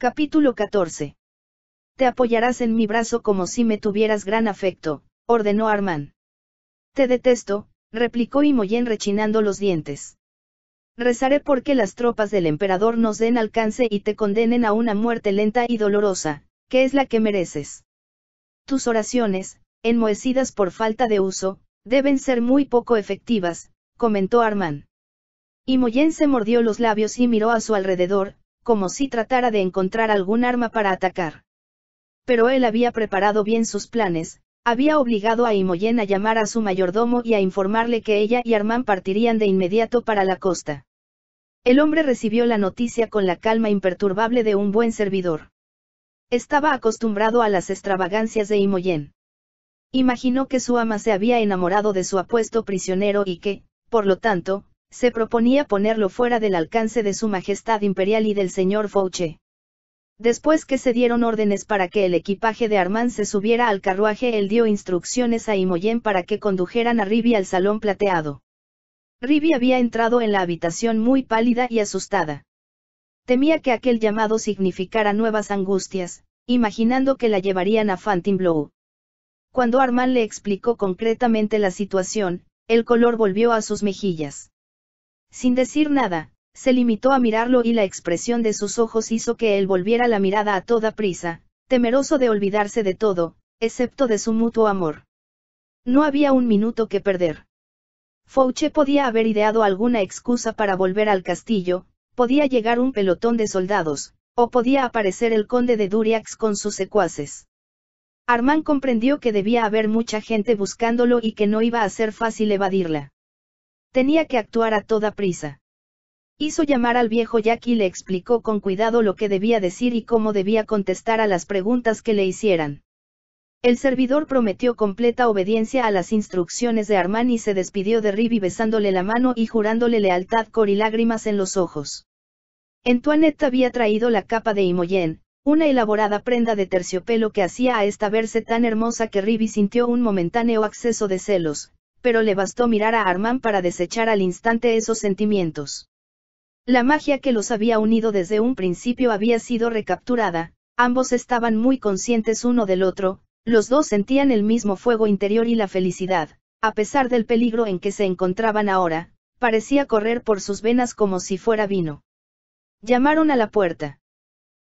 Capítulo 14. Te apoyarás en mi brazo como si me tuvieras gran afecto, ordenó Armand. Te detesto, replicó Imoyen rechinando los dientes. Rezaré porque las tropas del emperador nos den alcance y te condenen a una muerte lenta y dolorosa, que es la que mereces. Tus oraciones, enmohecidas por falta de uso, deben ser muy poco efectivas, comentó Armand. Imoyen se mordió los labios y miró a su alrededor, como si tratara de encontrar algún arma para atacar. Pero él había preparado bien sus planes, había obligado a Imoyen a llamar a su mayordomo y a informarle que ella y Armán partirían de inmediato para la costa. El hombre recibió la noticia con la calma imperturbable de un buen servidor. Estaba acostumbrado a las extravagancias de Imoyen. Imaginó que su ama se había enamorado de su apuesto prisionero y que, por lo tanto, se proponía ponerlo fuera del alcance de su Majestad Imperial y del señor Fauche. Después que se dieron órdenes para que el equipaje de Armand se subiera al carruaje, él dio instrucciones a Imoyen para que condujeran a Ribi al salón plateado. Ribi había entrado en la habitación muy pálida y asustada. Temía que aquel llamado significara nuevas angustias, imaginando que la llevarían a Fontainebleau. Cuando Armand le explicó concretamente la situación, el color volvió a sus mejillas. Sin decir nada, se limitó a mirarlo y la expresión de sus ojos hizo que él volviera la mirada a toda prisa, temeroso de olvidarse de todo, excepto de su mutuo amor. No había un minuto que perder. Fouché podía haber ideado alguna excusa para volver al castillo, podía llegar un pelotón de soldados, o podía aparecer el conde de Duriax con sus secuaces. Armand comprendió que debía haber mucha gente buscándolo y que no iba a ser fácil evadirla. Tenía que actuar a toda prisa. Hizo llamar al viejo Jack y le explicó con cuidado lo que debía decir y cómo debía contestar a las preguntas que le hicieran. El servidor prometió completa obediencia a las instrucciones de Armani y se despidió de Rivi besándole la mano y jurándole lealtad cor y lágrimas en los ojos. Antoinette había traído la capa de Imoyen, una elaborada prenda de terciopelo que hacía a esta verse tan hermosa que Rivi sintió un momentáneo acceso de celos, pero le bastó mirar a Armand para desechar al instante esos sentimientos. La magia que los había unido desde un principio había sido recapturada, ambos estaban muy conscientes uno del otro, los dos sentían el mismo fuego interior y la felicidad, a pesar del peligro en que se encontraban ahora, parecía correr por sus venas como si fuera vino. Llamaron a la puerta.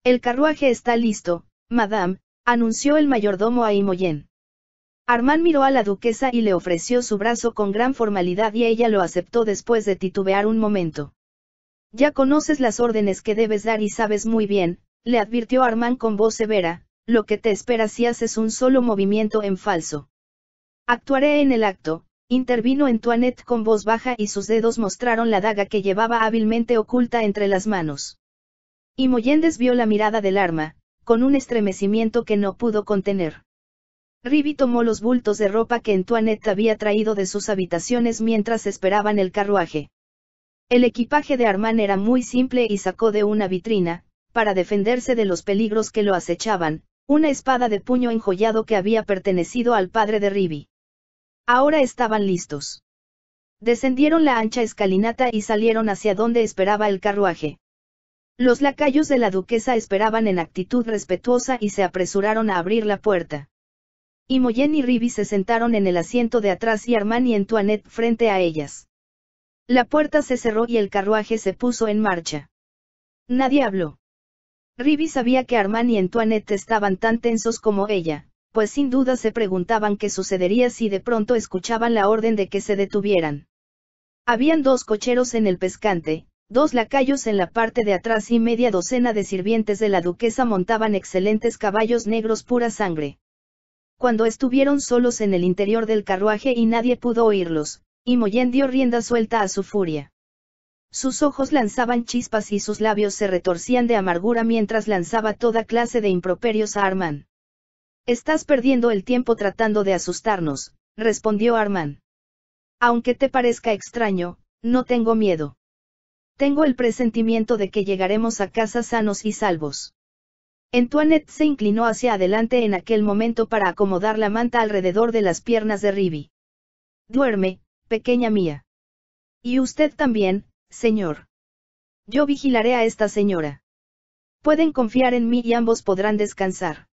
El carruaje está listo, madame, anunció el mayordomo a Imoyen. Armand miró a la duquesa y le ofreció su brazo con gran formalidad y ella lo aceptó después de titubear un momento. Ya conoces las órdenes que debes dar y sabes muy bien, le advirtió Armand con voz severa, lo que te espera si haces un solo movimiento en falso. Actuaré en el acto, intervino Antoinette con voz baja y sus dedos mostraron la daga que llevaba hábilmente oculta entre las manos. Y Moyendes vio la mirada del arma, con un estremecimiento que no pudo contener. Ribby tomó los bultos de ropa que Antoinette había traído de sus habitaciones mientras esperaban el carruaje. El equipaje de Armand era muy simple y sacó de una vitrina, para defenderse de los peligros que lo acechaban, una espada de puño enjollado que había pertenecido al padre de Ribby. Ahora estaban listos. Descendieron la ancha escalinata y salieron hacia donde esperaba el carruaje. Los lacayos de la duquesa esperaban en actitud respetuosa y se apresuraron a abrir la puerta. Y Moyen y Ribi se sentaron en el asiento de atrás y Armán y Antoinette frente a ellas. La puerta se cerró y el carruaje se puso en marcha. Nadie habló. Ribi sabía que Armán y Antoinette estaban tan tensos como ella, pues sin duda se preguntaban qué sucedería si de pronto escuchaban la orden de que se detuvieran. Habían dos cocheros en el pescante, dos lacayos en la parte de atrás y media docena de sirvientes de la duquesa montaban excelentes caballos negros pura sangre cuando estuvieron solos en el interior del carruaje y nadie pudo oírlos, Imoyen dio rienda suelta a su furia. Sus ojos lanzaban chispas y sus labios se retorcían de amargura mientras lanzaba toda clase de improperios a Armán. Estás perdiendo el tiempo tratando de asustarnos, respondió Armán. Aunque te parezca extraño, no tengo miedo. Tengo el presentimiento de que llegaremos a casa sanos y salvos. Antoinette se inclinó hacia adelante en aquel momento para acomodar la manta alrededor de las piernas de Ribby. Duerme, pequeña mía. Y usted también, señor. Yo vigilaré a esta señora. Pueden confiar en mí y ambos podrán descansar.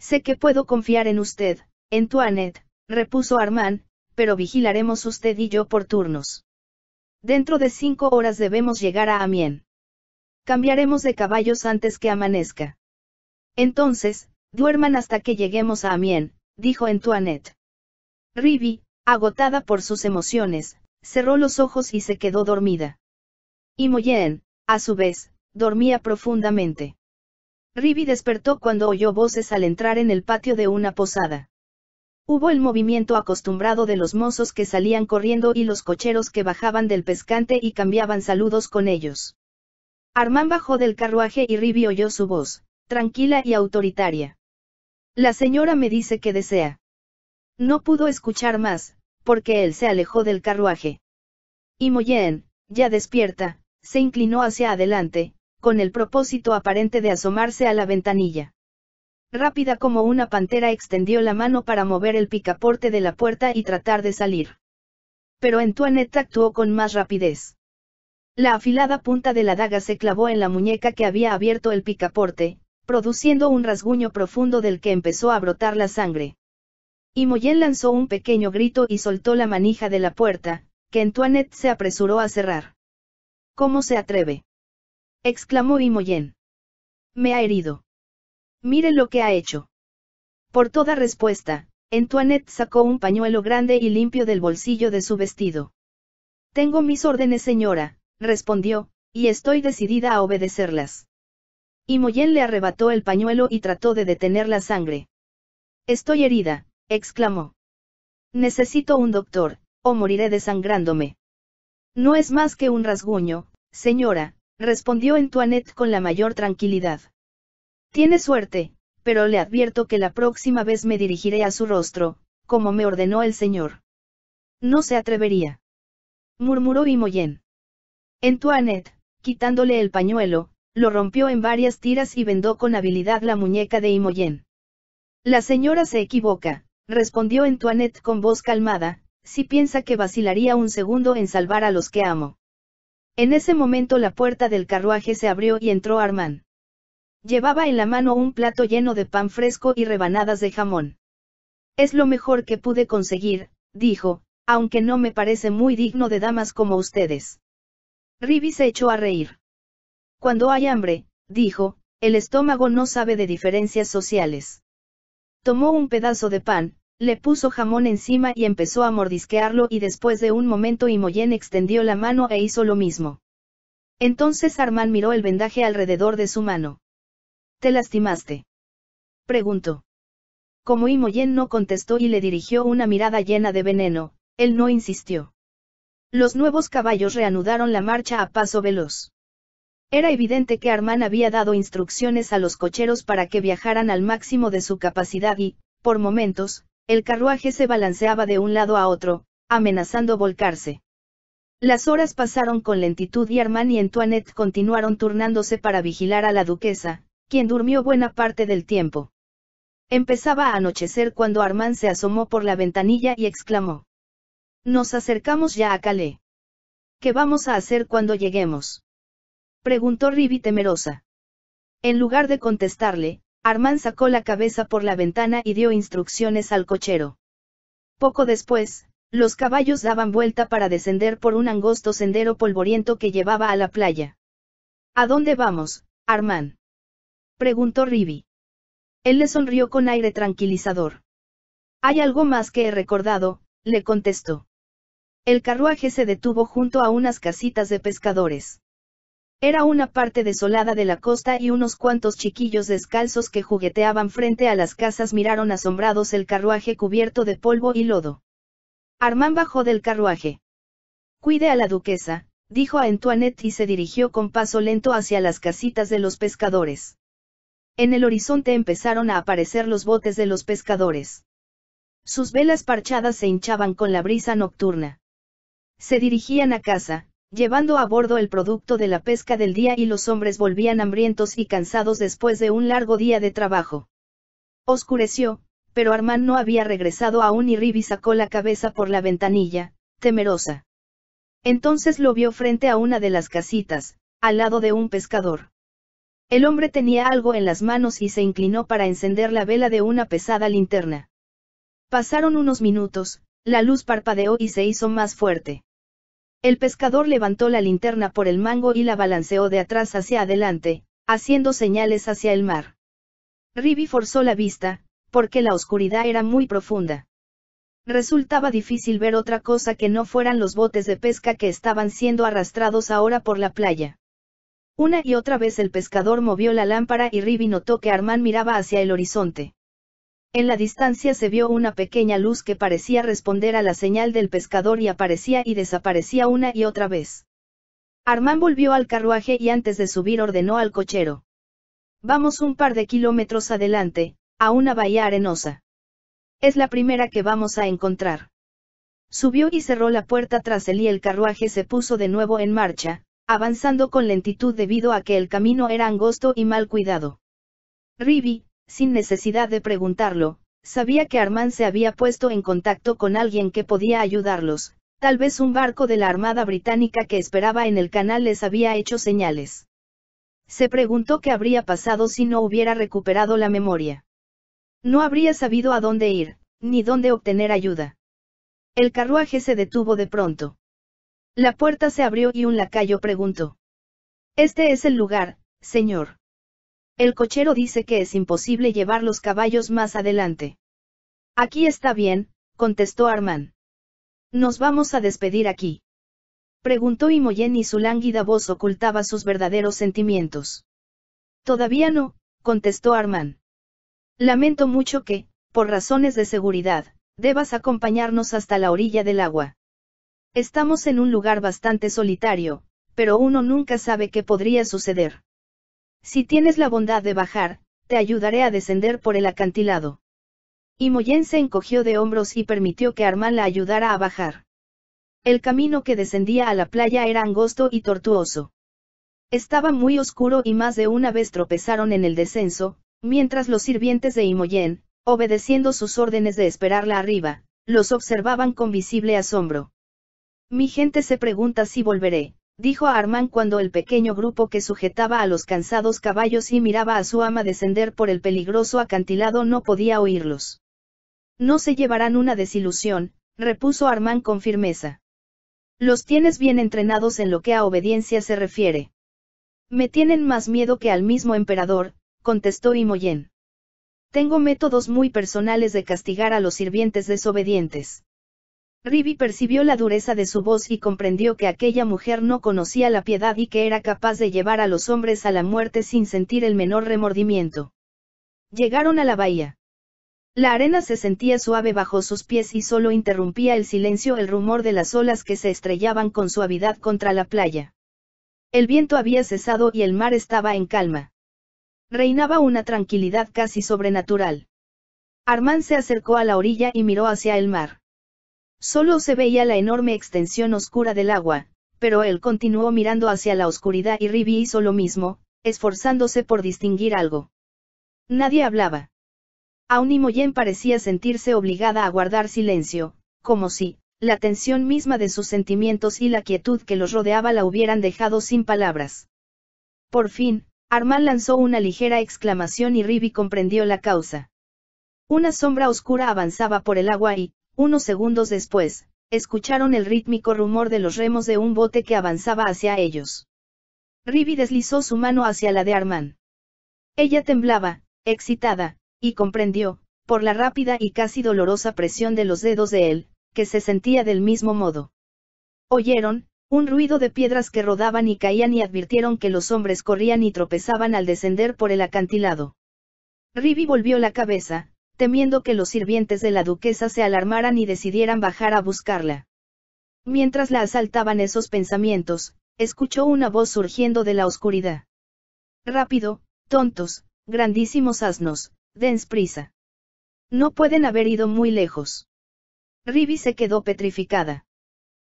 Sé que puedo confiar en usted, Antoinette, repuso Armand, pero vigilaremos usted y yo por turnos. Dentro de cinco horas debemos llegar a Amiens. Cambiaremos de caballos antes que amanezca. Entonces, duerman hasta que lleguemos a Amiens, dijo Antoinette. Riby, agotada por sus emociones, cerró los ojos y se quedó dormida. Y Moyen, a su vez, dormía profundamente. Riby despertó cuando oyó voces al entrar en el patio de una posada. Hubo el movimiento acostumbrado de los mozos que salían corriendo y los cocheros que bajaban del pescante y cambiaban saludos con ellos. Armán bajó del carruaje y Ribi oyó su voz, tranquila y autoritaria. La señora me dice que desea. No pudo escuchar más, porque él se alejó del carruaje. Y Moyen, ya despierta, se inclinó hacia adelante, con el propósito aparente de asomarse a la ventanilla. Rápida como una pantera extendió la mano para mover el picaporte de la puerta y tratar de salir. Pero Antoinette actuó con más rapidez. La afilada punta de la daga se clavó en la muñeca que había abierto el picaporte, produciendo un rasguño profundo del que empezó a brotar la sangre. Imoyen lanzó un pequeño grito y soltó la manija de la puerta, que Antoinette se apresuró a cerrar. ¿Cómo se atreve? exclamó Imoyen. Me ha herido. Mire lo que ha hecho. Por toda respuesta, Antoinette sacó un pañuelo grande y limpio del bolsillo de su vestido. Tengo mis órdenes, señora, respondió, y estoy decidida a obedecerlas. Moyen le arrebató el pañuelo y trató de detener la sangre. Estoy herida, exclamó. Necesito un doctor, o moriré desangrándome. No es más que un rasguño, señora, respondió Antoinette con la mayor tranquilidad. Tiene suerte, pero le advierto que la próxima vez me dirigiré a su rostro, como me ordenó el señor. No se atrevería. Murmuró Imoyen. Antoinette, quitándole el pañuelo, lo rompió en varias tiras y vendó con habilidad la muñeca de Imoyen. La señora se equivoca, respondió Antoinette con voz calmada, si piensa que vacilaría un segundo en salvar a los que amo. En ese momento la puerta del carruaje se abrió y entró Armand. Llevaba en la mano un plato lleno de pan fresco y rebanadas de jamón. Es lo mejor que pude conseguir, dijo, aunque no me parece muy digno de damas como ustedes. Ribi se echó a reír. Cuando hay hambre, dijo, el estómago no sabe de diferencias sociales. Tomó un pedazo de pan, le puso jamón encima y empezó a mordisquearlo y después de un momento Imoyen extendió la mano e hizo lo mismo. Entonces Arman miró el vendaje alrededor de su mano. ¿Te lastimaste? preguntó. Como Imoyen no contestó y le dirigió una mirada llena de veneno, él no insistió. Los nuevos caballos reanudaron la marcha a paso veloz. Era evidente que Armán había dado instrucciones a los cocheros para que viajaran al máximo de su capacidad y, por momentos, el carruaje se balanceaba de un lado a otro, amenazando volcarse. Las horas pasaron con lentitud y Armán y Antoinette continuaron turnándose para vigilar a la duquesa, quien durmió buena parte del tiempo. Empezaba a anochecer cuando Armand se asomó por la ventanilla y exclamó. Nos acercamos ya a Calais. ¿Qué vamos a hacer cuando lleguemos? preguntó Rivi temerosa. En lugar de contestarle, Armand sacó la cabeza por la ventana y dio instrucciones al cochero. Poco después, los caballos daban vuelta para descender por un angosto sendero polvoriento que llevaba a la playa. ¿A dónde vamos, Armand? preguntó Rivi. Él le sonrió con aire tranquilizador. Hay algo más que he recordado, le contestó. El carruaje se detuvo junto a unas casitas de pescadores. Era una parte desolada de la costa y unos cuantos chiquillos descalzos que jugueteaban frente a las casas miraron asombrados el carruaje cubierto de polvo y lodo. Armand bajó del carruaje. Cuide a la duquesa, dijo a Antoinette y se dirigió con paso lento hacia las casitas de los pescadores. En el horizonte empezaron a aparecer los botes de los pescadores. Sus velas parchadas se hinchaban con la brisa nocturna. Se dirigían a casa, llevando a bordo el producto de la pesca del día y los hombres volvían hambrientos y cansados después de un largo día de trabajo. Oscureció, pero Armand no había regresado aún y Ribi sacó la cabeza por la ventanilla, temerosa. Entonces lo vio frente a una de las casitas, al lado de un pescador. El hombre tenía algo en las manos y se inclinó para encender la vela de una pesada linterna. Pasaron unos minutos, la luz parpadeó y se hizo más fuerte. El pescador levantó la linterna por el mango y la balanceó de atrás hacia adelante, haciendo señales hacia el mar. Ribby forzó la vista, porque la oscuridad era muy profunda. Resultaba difícil ver otra cosa que no fueran los botes de pesca que estaban siendo arrastrados ahora por la playa. Una y otra vez el pescador movió la lámpara y Ribby notó que Armand miraba hacia el horizonte. En la distancia se vio una pequeña luz que parecía responder a la señal del pescador y aparecía y desaparecía una y otra vez. Armán volvió al carruaje y antes de subir ordenó al cochero. Vamos un par de kilómetros adelante, a una bahía arenosa. Es la primera que vamos a encontrar. Subió y cerró la puerta tras él y el carruaje se puso de nuevo en marcha, avanzando con lentitud debido a que el camino era angosto y mal cuidado. Ribby, sin necesidad de preguntarlo, sabía que Armand se había puesto en contacto con alguien que podía ayudarlos, tal vez un barco de la Armada Británica que esperaba en el canal les había hecho señales. Se preguntó qué habría pasado si no hubiera recuperado la memoria. No habría sabido a dónde ir, ni dónde obtener ayuda. El carruaje se detuvo de pronto. La puerta se abrió y un lacayo preguntó. Este es el lugar, señor. El cochero dice que es imposible llevar los caballos más adelante. Aquí está bien, contestó Armán. Nos vamos a despedir aquí. Preguntó Imoyen y su lánguida voz ocultaba sus verdaderos sentimientos. Todavía no, contestó Armán. Lamento mucho que, por razones de seguridad, debas acompañarnos hasta la orilla del agua. Estamos en un lugar bastante solitario, pero uno nunca sabe qué podría suceder. Si tienes la bondad de bajar, te ayudaré a descender por el acantilado. Imoyen se encogió de hombros y permitió que Arman la ayudara a bajar. El camino que descendía a la playa era angosto y tortuoso. Estaba muy oscuro y más de una vez tropezaron en el descenso, mientras los sirvientes de Imoyen, obedeciendo sus órdenes de esperarla arriba, los observaban con visible asombro. Mi gente se pregunta si volveré dijo a Armán cuando el pequeño grupo que sujetaba a los cansados caballos y miraba a su ama descender por el peligroso acantilado no podía oírlos. No se llevarán una desilusión, repuso Armán con firmeza. Los tienes bien entrenados en lo que a obediencia se refiere. Me tienen más miedo que al mismo emperador, contestó Imoyen. Tengo métodos muy personales de castigar a los sirvientes desobedientes. Rivi percibió la dureza de su voz y comprendió que aquella mujer no conocía la piedad y que era capaz de llevar a los hombres a la muerte sin sentir el menor remordimiento. Llegaron a la bahía. La arena se sentía suave bajo sus pies y solo interrumpía el silencio el rumor de las olas que se estrellaban con suavidad contra la playa. El viento había cesado y el mar estaba en calma. Reinaba una tranquilidad casi sobrenatural. Armand se acercó a la orilla y miró hacia el mar solo se veía la enorme extensión oscura del agua, pero él continuó mirando hacia la oscuridad y Ribby hizo lo mismo, esforzándose por distinguir algo. Nadie hablaba. Aun Moyen parecía sentirse obligada a guardar silencio, como si, la tensión misma de sus sentimientos y la quietud que los rodeaba la hubieran dejado sin palabras. Por fin, Armand lanzó una ligera exclamación y Ribby comprendió la causa. Una sombra oscura avanzaba por el agua y, unos segundos después, escucharon el rítmico rumor de los remos de un bote que avanzaba hacia ellos. Rivi deslizó su mano hacia la de Armand. Ella temblaba, excitada, y comprendió, por la rápida y casi dolorosa presión de los dedos de él, que se sentía del mismo modo. Oyeron, un ruido de piedras que rodaban y caían y advirtieron que los hombres corrían y tropezaban al descender por el acantilado. Rivi volvió la cabeza, temiendo que los sirvientes de la duquesa se alarmaran y decidieran bajar a buscarla. Mientras la asaltaban esos pensamientos, escuchó una voz surgiendo de la oscuridad. Rápido, tontos, grandísimos asnos, dens prisa. No pueden haber ido muy lejos. Rivi se quedó petrificada.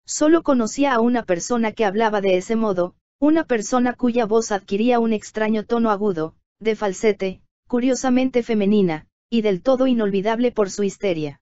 Solo conocía a una persona que hablaba de ese modo, una persona cuya voz adquiría un extraño tono agudo, de falsete, curiosamente femenina, y del todo inolvidable por su histeria.